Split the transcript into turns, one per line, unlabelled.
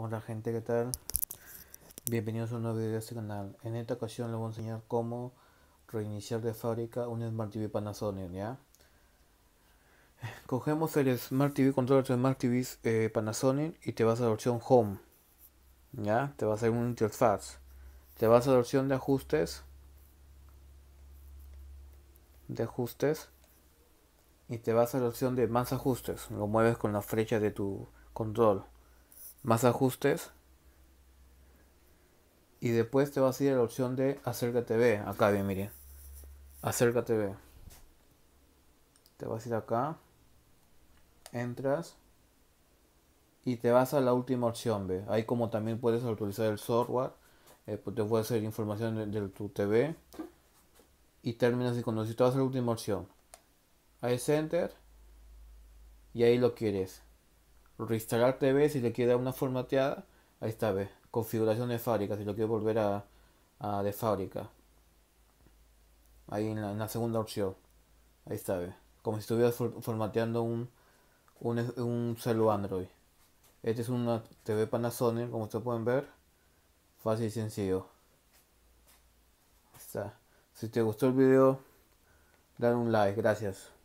Hola gente, ¿qué tal? Bienvenidos a un nuevo video de este canal. En esta ocasión les voy a enseñar cómo reiniciar de fábrica un Smart TV Panasonic, ¿ya? Cogemos el Smart TV, controller de Smart TV eh, Panasonic y te vas a la opción Home, ¿ya? Te vas a un interfaz. Te vas a la opción de ajustes, de ajustes, y te vas a la opción de más ajustes. Lo mueves con la flecha de tu control más ajustes y después te vas a ir a la opción de acércate TV. Acá bien, miren Acércate TV. Te vas a ir acá. Entras. Y te vas a la última opción, ve. Ahí como también puedes actualizar el software. Eh, pues te puede hacer información de, tu TV. Y terminas y cuando si te vas a la última opción. Ahí es Enter. Y ahí lo quieres reinstalar TV si le queda una formateada, ahí está, ve, configuración de fábrica, si lo quiero volver a, de fábrica. Ahí en la, segunda opción, ahí está, ve, como si estuviera formateando un, un, celular Android. Este es una TV Panasonic, como ustedes pueden ver, fácil y sencillo. está. Si te gustó el video, dale un like, gracias.